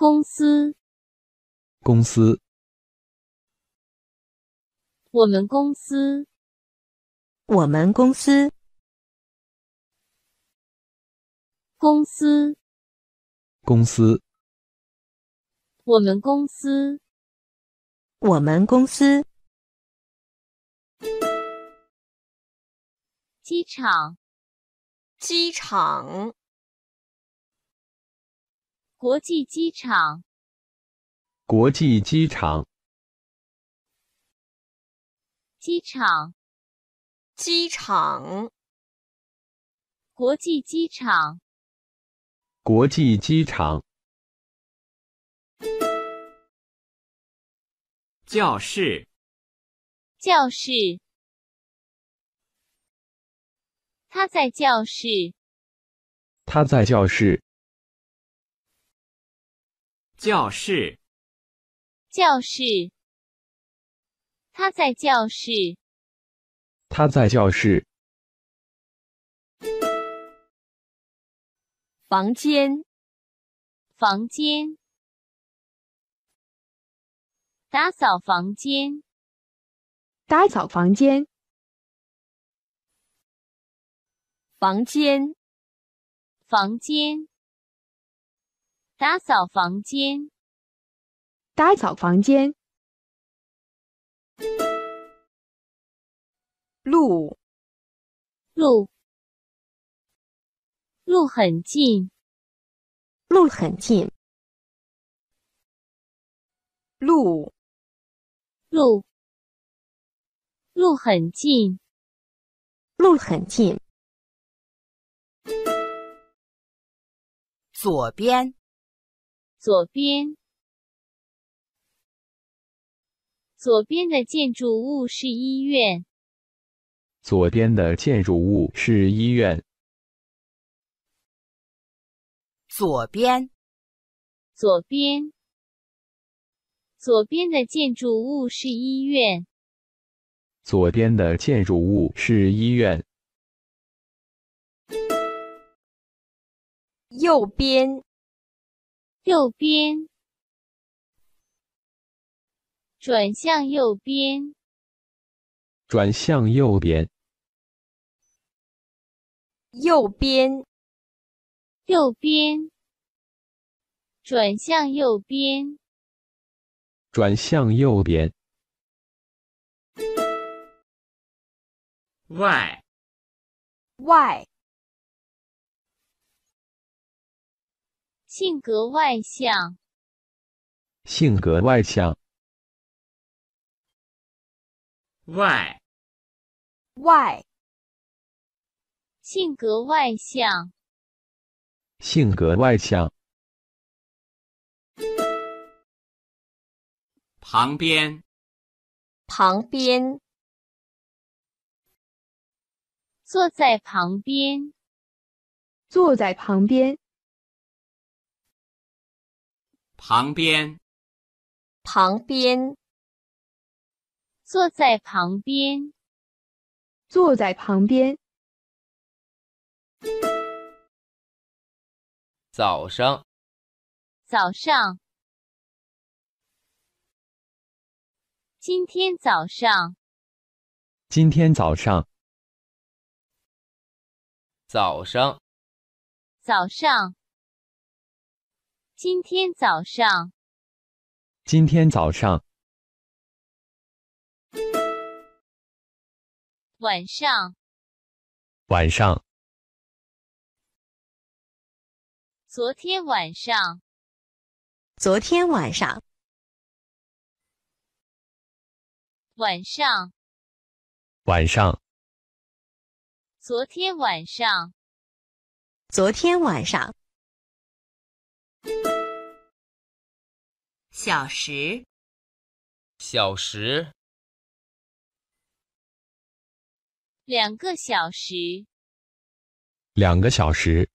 公司，公司，我们公司，我们公司，公司，公司，我们公司，我们公司，机场，机场。国际机场，国际机场，机场，机场，国际机场，国际机场。教室，教室。他在教室，他在教室。教室，教室。他在教室，他在教室。房间，房间。打扫房间，打扫房间。房间，房间。打扫房间，打扫房间。路，路，路很近，路很近。路，路，路很近，路很近。左边。左边，左边的建筑物是医院。左边的建筑物是医院。左边，左边，左边的建筑物是医院。左边的建筑物是医院。右边。右边，转向右边，转向右边，右边，右边，转向右边，转向右边，Y，Y。性格外向，性格外向，外外，性格外向，性格外向，旁边，旁边，坐在旁边，坐在旁边。旁边，旁边，坐在旁边，坐在旁边。早上，早上，今天早上，今天早上，早上，早上。今天早上，今天早上，晚上，晚上，昨天晚上，昨天晚上，晚上，晚上，昨天晚上，昨天晚上。小时，小时，两个小时，两个小时，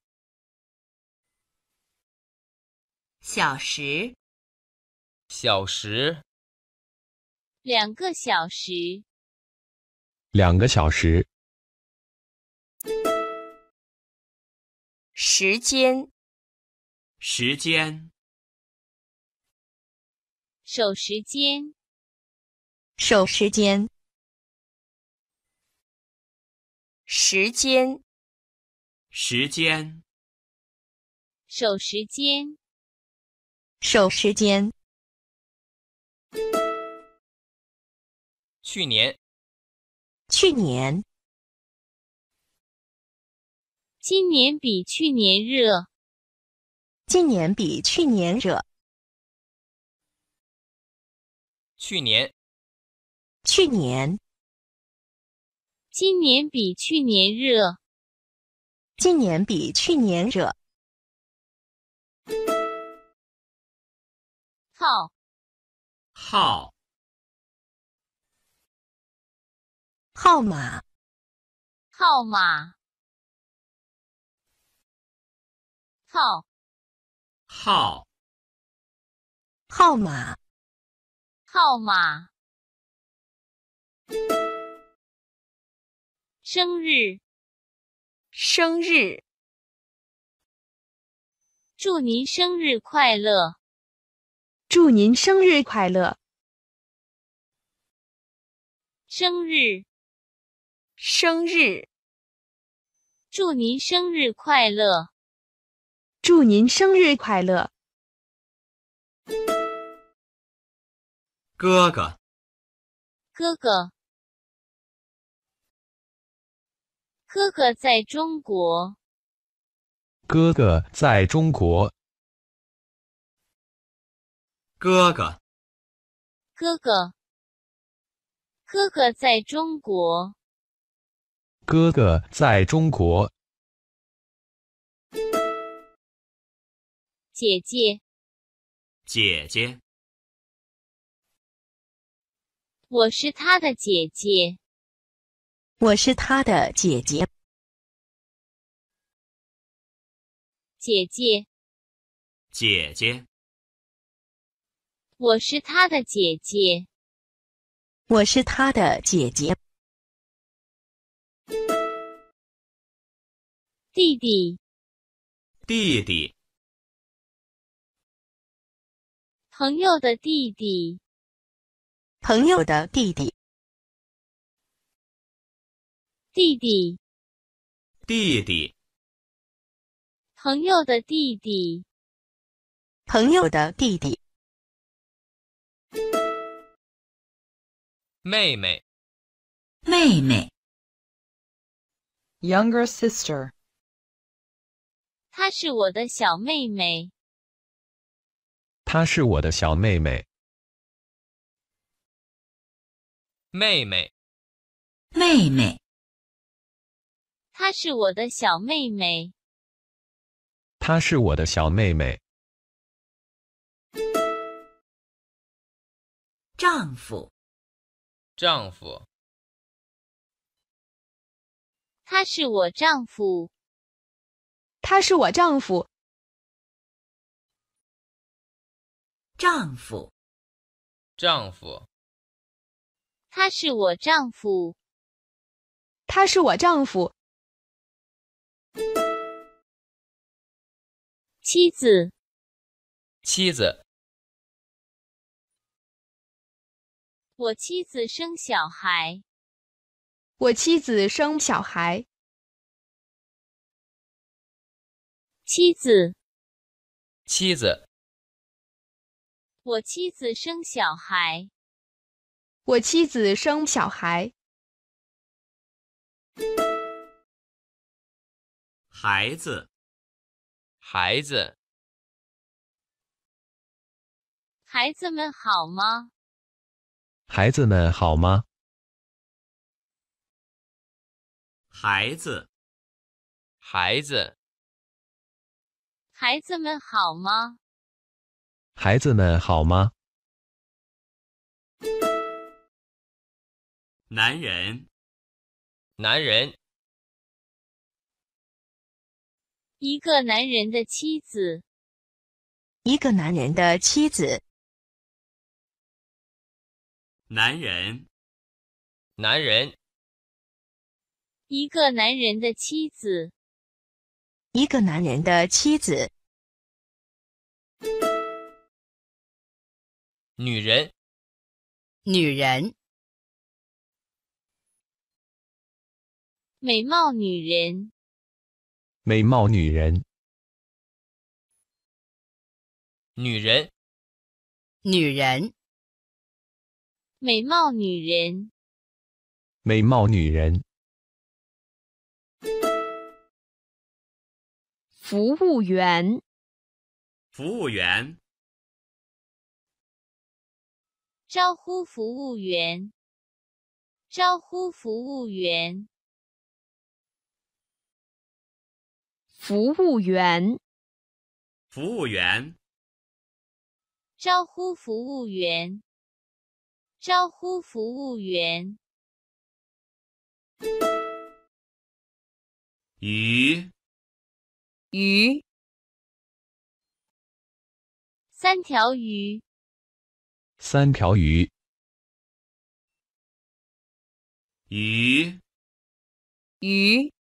小时，小时，两个小时，两个小时。时间。时间，守时间，守时间，时间，时间，守时间，守时间。去年，去年，今年比去年热。今年比去年热。去年，去年，今年比去年热。今年比去年热。号，号，号码，号码，号。号，号码，号码，生日，生日，祝您生日快乐，祝您生日快乐，生日，生日，祝您生日快乐。祝您生日快乐，哥哥。哥哥。哥哥在中国。哥哥在中国。哥哥。哥哥。哥哥在中国。哥哥在中国。姐姐，姐姐，我是他的姐姐，我是他的姐姐，姐姐，姐姐，我是他的姐姐，我是他的姐姐，弟弟，弟弟。朋友的弟弟，朋友的弟弟，弟弟，弟弟，朋友的弟弟，朋友的弟弟，妹妹，妹妹，Younger sister，她是我的小妹妹。她是我的小妹妹，妹妹，妹妹。她是我的小妹妹，她是我的小妹妹。丈夫，丈夫。他是我丈夫，他是我丈夫。丈夫，丈夫，他是我丈夫，他是我丈夫。妻子，妻子，我妻子生小孩，我妻子生小孩。妻子，妻子。我妻子生小孩，我妻子生小孩，孩子，孩子，孩子们好吗？孩子们好吗？孩子，孩子，孩子们好吗？孩子们好吗？男人，男人，一个男人的妻子，一个男人的妻子，男人，男人，一个男人的妻子，一个男人的妻子。女人，女人，美貌女人，美貌女人，女人，女人，美貌女人，美貌女人，服务员，服务员。招呼服务员！招呼服务员！服务员！服务员！招呼服务员！招呼服务员！鱼，鱼，三条鱼。三条鱼，鱼，鱼，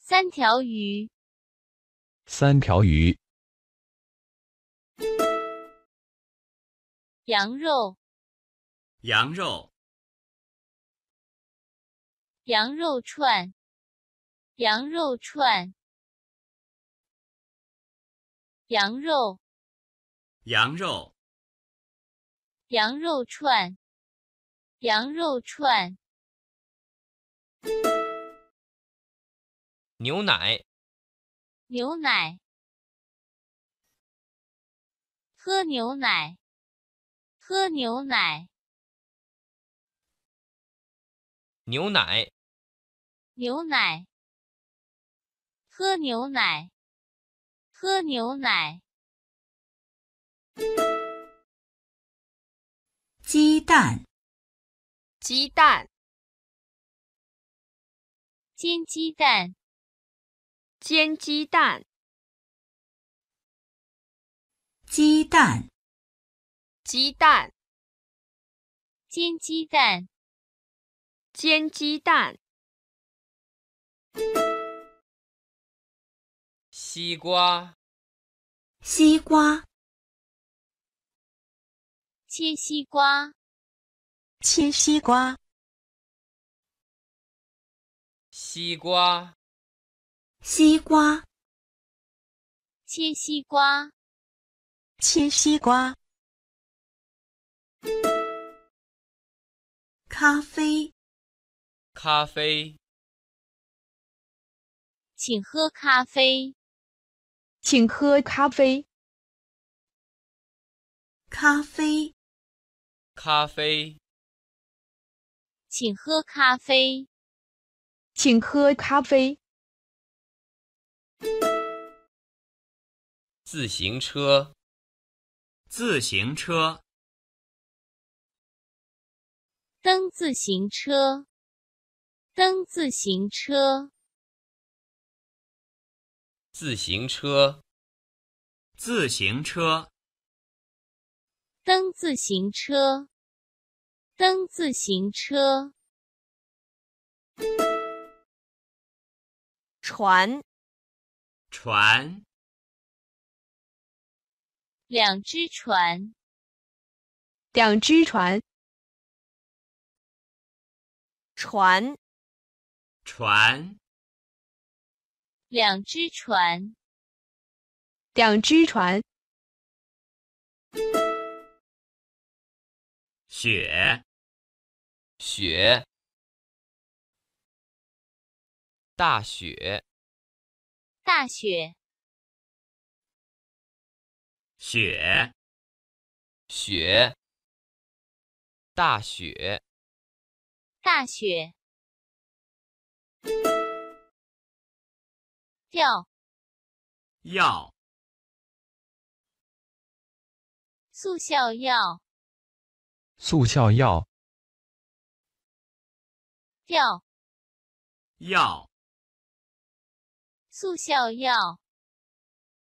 三条鱼，三条鱼，羊肉，羊肉，羊肉串，羊肉串，羊肉，羊肉。羊肉串，羊肉串，牛奶，牛奶，喝牛奶，喝牛奶，牛奶，牛奶，喝牛奶，喝牛奶。鸡蛋，鸡蛋，煎鸡蛋，煎鸡蛋，鸡蛋，鸡蛋，煎鸡蛋，煎鸡蛋。西瓜，西瓜。切西瓜，切西瓜，西瓜，西瓜，切西瓜，切西瓜。咖啡，咖啡，请喝咖啡，请喝咖啡，咖啡。咖啡，请喝咖啡，请喝咖啡。自行车，自行车，蹬自行车，蹬自行车。自行车，自行车。蹬自行车，蹬自行车，船，船，两只船，两只船，船，船，两只船，两只船。雪，雪，大雪，大雪，雪，雪，大雪，大雪，药，药，速效药。速效药，药药，速效药，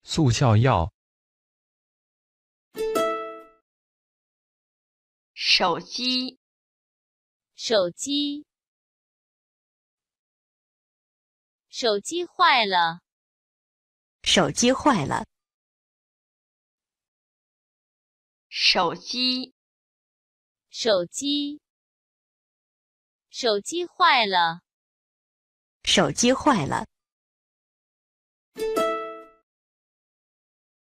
速效药。手机，手机，手机坏了，手机坏了，手机。手机，手机坏了。手机坏了。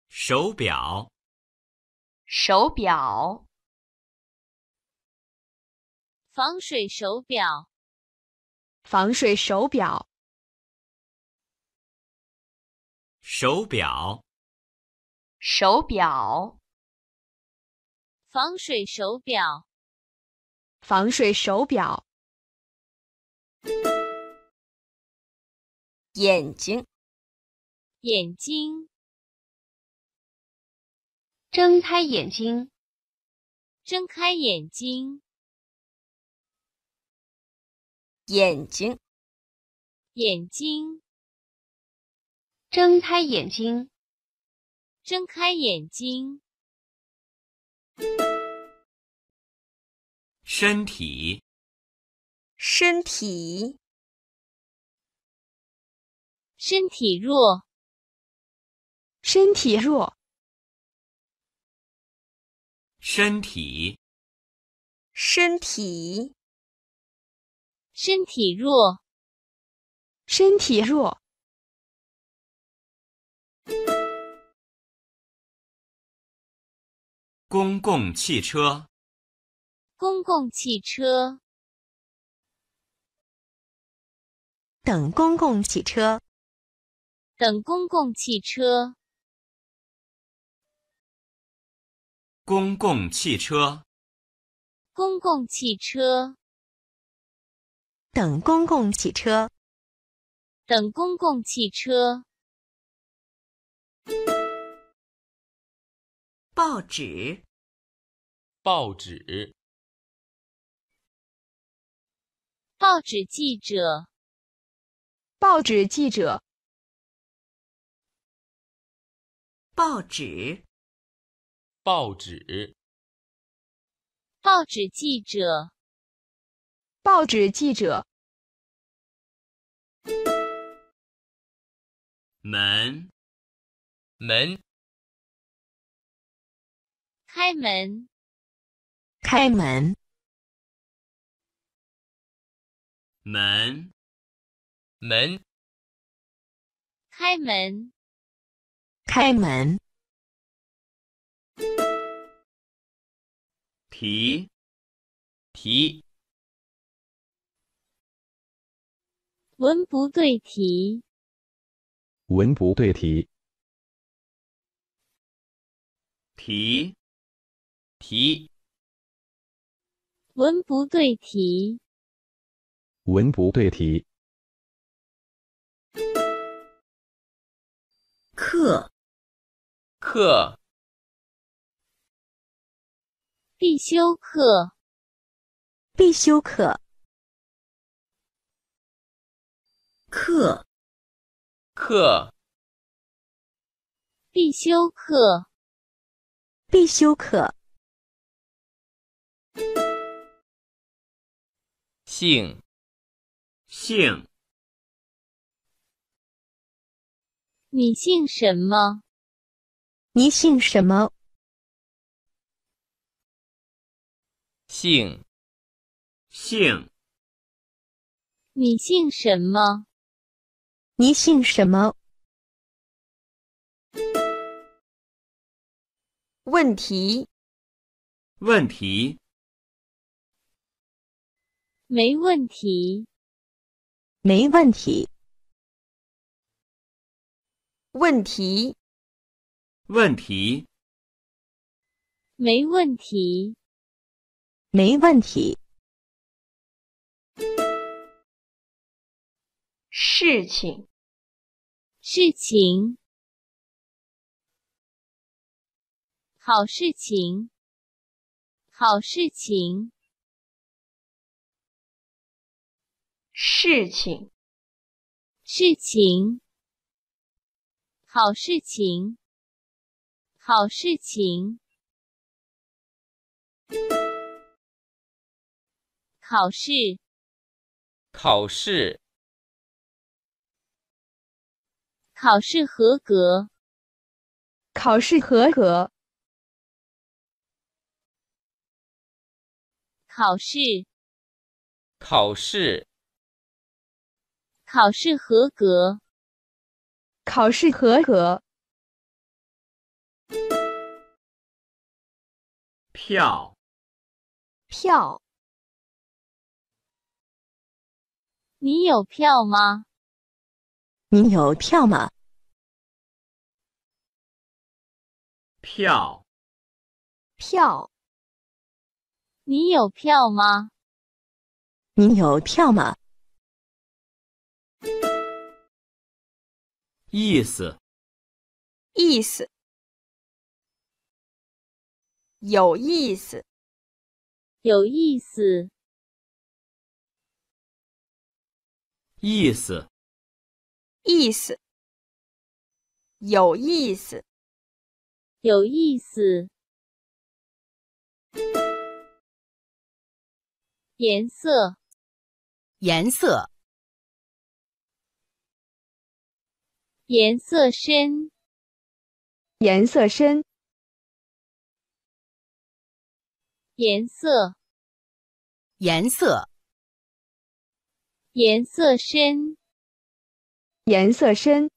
手表，手表，防水手表，防水手表。手表，手表。防水手表，防水手表。眼睛，眼睛，睁开眼睛，睁开眼睛。眼睛，眼睛，睁开眼睛，睁开眼睛。身体，身体，身体弱，身体弱，身体，身体，身体弱，身体弱。公共汽车，公共汽车，等公共汽车，等公共汽车，公共汽车，公共汽车，等公共汽车，等公共汽车，报纸。报纸，报纸记者，报纸记者，报纸，报纸，报纸记者，报纸记者，门，门，开门。开门，门，门，开门，开门。题，题，文不对题，文不对题，题，题。文不对题，文不对题。课，课，必修课，必修课。课，课，必修课，必修课。姓，姓。你姓什么？你姓什么？姓，姓。你姓什么？你姓什么？问题，问题。没问题。没问题。问题。问题。没问题。没问题。事情。事情。好事情。好事情。事情，事情，好事情，好事情，考试，考试，考试合格，考试合格，考试，考试。考试合格，考试合格。票，票，你有票吗？你有票吗？票，票，你有票吗？你有票吗？意思，意思，有意思，有意思，意思，意思，有意思，有意思，颜色，颜色。颜色深，颜色深，颜色，颜色，颜色深，颜色深。